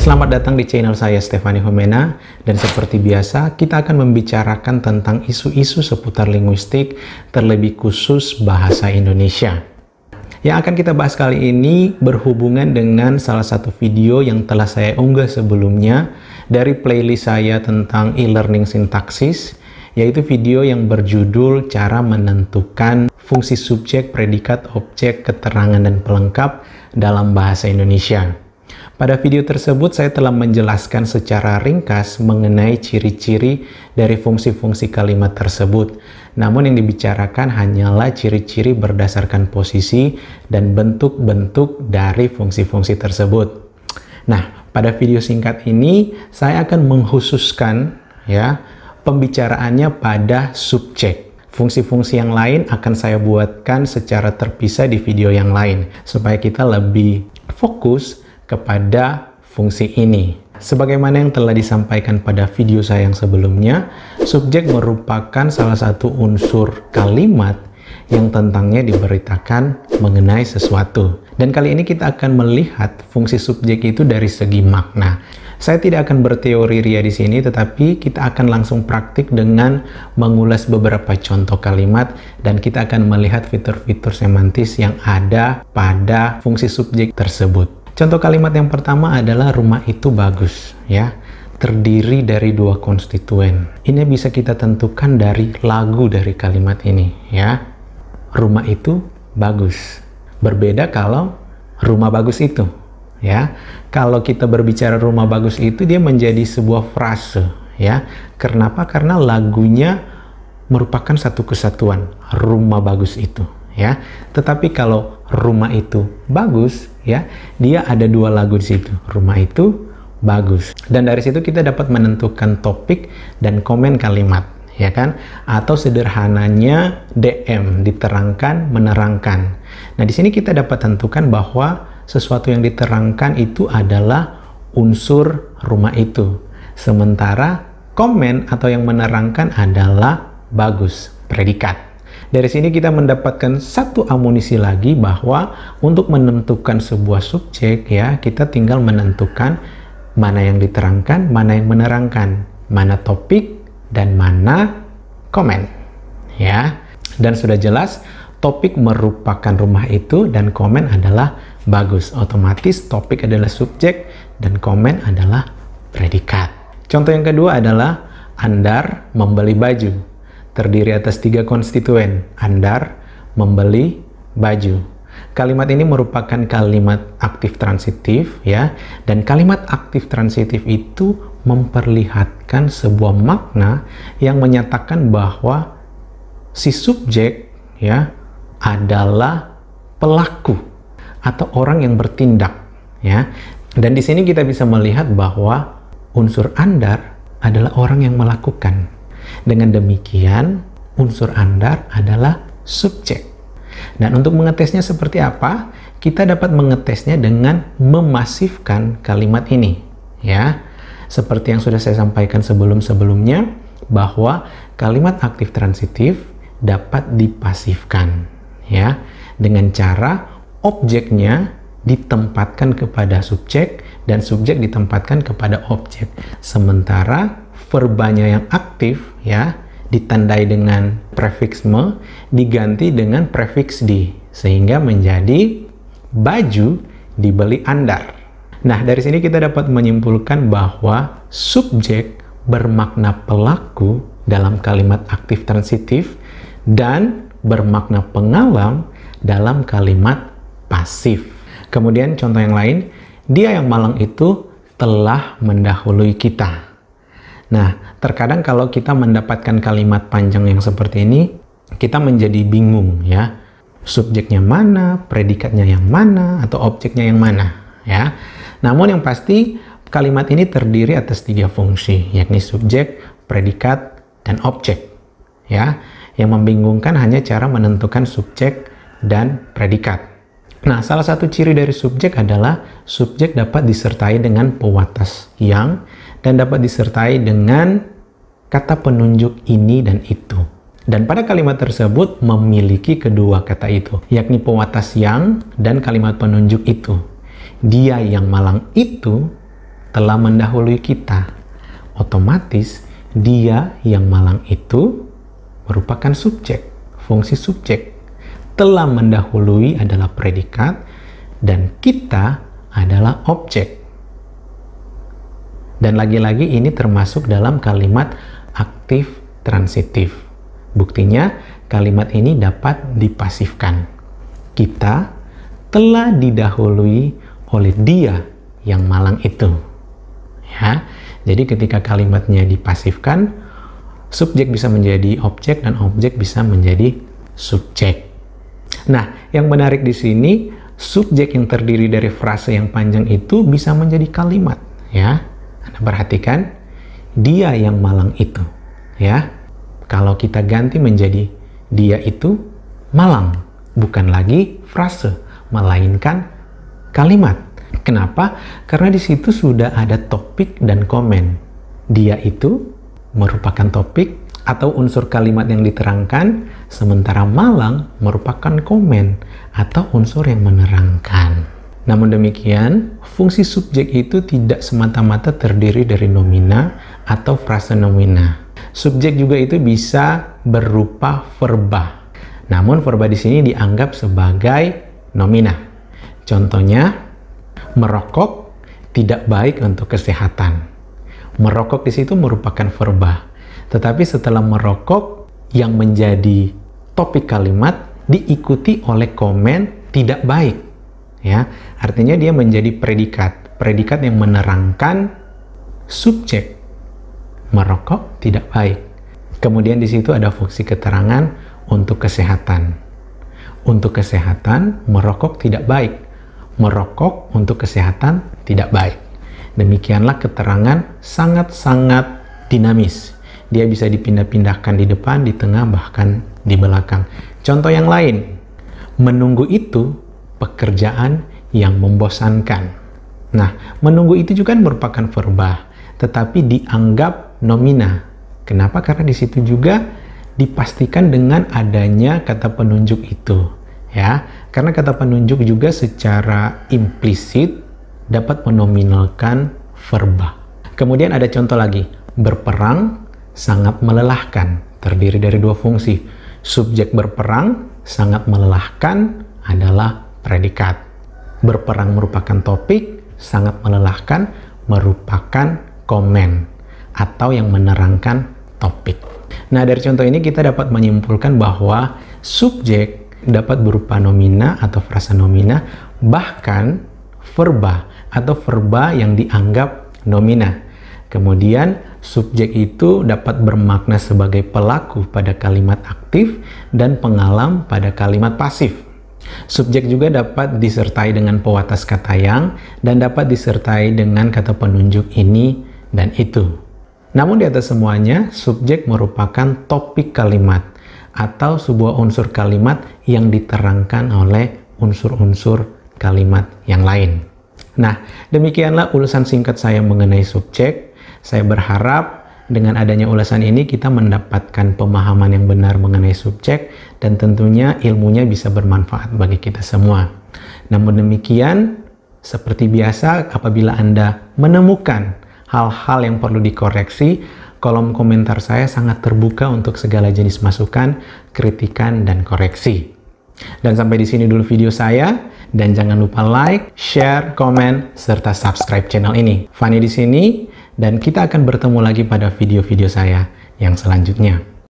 Selamat datang di channel saya Stefani Homena dan seperti biasa kita akan membicarakan tentang isu-isu seputar linguistik terlebih khusus bahasa Indonesia. Yang akan kita bahas kali ini berhubungan dengan salah satu video yang telah saya unggah sebelumnya dari playlist saya tentang e-learning sintaksis yaitu video yang berjudul cara menentukan fungsi subjek, predikat, objek, keterangan dan pelengkap dalam bahasa Indonesia. Pada video tersebut saya telah menjelaskan secara ringkas mengenai ciri-ciri dari fungsi-fungsi kalimat tersebut. Namun yang dibicarakan hanyalah ciri-ciri berdasarkan posisi dan bentuk-bentuk dari fungsi-fungsi tersebut. Nah, pada video singkat ini saya akan menghususkan ya pembicaraannya pada subjek. Fungsi-fungsi yang lain akan saya buatkan secara terpisah di video yang lain supaya kita lebih fokus kepada fungsi ini. Sebagaimana yang telah disampaikan pada video saya yang sebelumnya, subjek merupakan salah satu unsur kalimat yang tentangnya diberitakan mengenai sesuatu. Dan kali ini kita akan melihat fungsi subjek itu dari segi makna. Saya tidak akan berteori ria di sini, tetapi kita akan langsung praktik dengan mengulas beberapa contoh kalimat dan kita akan melihat fitur-fitur semantis yang ada pada fungsi subjek tersebut. Contoh kalimat yang pertama adalah rumah itu bagus, ya. Terdiri dari dua konstituen. Ini bisa kita tentukan dari lagu dari kalimat ini, ya. Rumah itu bagus. Berbeda kalau rumah bagus itu, ya. Kalau kita berbicara rumah bagus itu dia menjadi sebuah frase, ya. Kenapa? Karena lagunya merupakan satu kesatuan rumah bagus itu ya. Tetapi kalau rumah itu bagus ya, dia ada dua lagu di situ. Rumah itu bagus. Dan dari situ kita dapat menentukan topik dan komen kalimat, ya kan? Atau sederhananya DM, diterangkan, menerangkan. Nah, di sini kita dapat tentukan bahwa sesuatu yang diterangkan itu adalah unsur rumah itu. Sementara komen atau yang menerangkan adalah bagus, predikat. Dari sini kita mendapatkan satu amunisi lagi bahwa untuk menentukan sebuah subjek ya, kita tinggal menentukan mana yang diterangkan, mana yang menerangkan, mana topik dan mana komen. Ya. Dan sudah jelas topik merupakan rumah itu dan komen adalah bagus. Otomatis topik adalah subjek dan komen adalah predikat. Contoh yang kedua adalah Andar membeli baju terdiri atas tiga konstituen, andar, membeli, baju. Kalimat ini merupakan kalimat aktif transitif ya, dan kalimat aktif transitif itu memperlihatkan sebuah makna yang menyatakan bahwa si subjek ya adalah pelaku atau orang yang bertindak ya. Dan di sini kita bisa melihat bahwa unsur andar adalah orang yang melakukan dengan demikian, unsur andar adalah subjek. Dan untuk mengetesnya seperti apa? Kita dapat mengetesnya dengan memasifkan kalimat ini, ya. Seperti yang sudah saya sampaikan sebelum-sebelumnya bahwa kalimat aktif transitif dapat dipasifkan, ya, dengan cara objeknya ditempatkan kepada subjek dan subjek ditempatkan kepada objek. Sementara verbanya yang aktif ya ditandai dengan prefix me diganti dengan prefix di sehingga menjadi baju dibeli andar. Nah, dari sini kita dapat menyimpulkan bahwa subjek bermakna pelaku dalam kalimat aktif transitif dan bermakna pengalam dalam kalimat pasif. Kemudian contoh yang lain, dia yang malang itu telah mendahului kita. Nah, terkadang kalau kita mendapatkan kalimat panjang yang seperti ini, kita menjadi bingung ya. Subjeknya mana, predikatnya yang mana, atau objeknya yang mana ya. Namun yang pasti kalimat ini terdiri atas tiga fungsi, yakni subjek, predikat, dan objek. Ya, yang membingungkan hanya cara menentukan subjek dan predikat. Nah, salah satu ciri dari subjek adalah subjek dapat disertai dengan pewatas yang dan dapat disertai dengan kata penunjuk ini dan itu. Dan pada kalimat tersebut memiliki kedua kata itu, yakni pewatas yang dan kalimat penunjuk itu. Dia yang malang itu telah mendahului kita. Otomatis dia yang malang itu merupakan subjek, fungsi subjek. Telah mendahului adalah predikat dan kita adalah objek. Dan lagi-lagi ini termasuk dalam kalimat aktif transitif. Buktinya, kalimat ini dapat dipasifkan. Kita telah didahului oleh dia yang malang itu. Ya. Jadi ketika kalimatnya dipasifkan, subjek bisa menjadi objek dan objek bisa menjadi subjek. Nah, yang menarik di sini subjek yang terdiri dari frase yang panjang itu bisa menjadi kalimat, ya. Anda perhatikan, dia yang malang itu, ya. Kalau kita ganti menjadi dia itu malang, bukan lagi frase, melainkan kalimat. Kenapa? Karena di situ sudah ada topik dan komen. Dia itu merupakan topik atau unsur kalimat yang diterangkan, sementara malang merupakan komen atau unsur yang menerangkan. Namun demikian, fungsi subjek itu tidak semata-mata terdiri dari nomina atau frasa nomina. Subjek juga itu bisa berupa verba. Namun verba di sini dianggap sebagai nomina. Contohnya, merokok tidak baik untuk kesehatan. Merokok di situ merupakan verba. Tetapi setelah merokok yang menjadi topik kalimat diikuti oleh komen tidak baik ya. Artinya dia menjadi predikat, predikat yang menerangkan subjek merokok tidak baik. Kemudian di situ ada fungsi keterangan untuk kesehatan. Untuk kesehatan merokok tidak baik. Merokok untuk kesehatan tidak baik. Demikianlah keterangan sangat-sangat dinamis. Dia bisa dipindah-pindahkan di depan, di tengah, bahkan di belakang. Contoh yang lain, menunggu itu pekerjaan yang membosankan. Nah, menunggu itu juga merupakan verba, tetapi dianggap nomina. Kenapa? Karena di situ juga dipastikan dengan adanya kata penunjuk itu, ya. Karena kata penunjuk juga secara implisit dapat menominalkan verba. Kemudian ada contoh lagi, berperang sangat melelahkan, terdiri dari dua fungsi. Subjek berperang sangat melelahkan adalah predikat. Berperang merupakan topik, sangat melelahkan merupakan komen atau yang menerangkan topik. Nah, dari contoh ini kita dapat menyimpulkan bahwa subjek dapat berupa nomina atau frasa nomina, bahkan verba atau verba yang dianggap nomina. Kemudian, subjek itu dapat bermakna sebagai pelaku pada kalimat aktif dan pengalam pada kalimat pasif. Subjek juga dapat disertai dengan pewatas kata yang dan dapat disertai dengan kata penunjuk ini dan itu. Namun di atas semuanya, subjek merupakan topik kalimat atau sebuah unsur kalimat yang diterangkan oleh unsur-unsur kalimat yang lain. Nah, demikianlah ulasan singkat saya mengenai subjek. Saya berharap dengan adanya ulasan ini kita mendapatkan pemahaman yang benar mengenai subjek dan tentunya ilmunya bisa bermanfaat bagi kita semua. Namun demikian, seperti biasa apabila Anda menemukan hal-hal yang perlu dikoreksi, kolom komentar saya sangat terbuka untuk segala jenis masukan, kritikan, dan koreksi. Dan sampai di sini dulu video saya. Dan jangan lupa like, share, komen, serta subscribe channel ini. Fani di sini dan kita akan bertemu lagi pada video-video saya yang selanjutnya.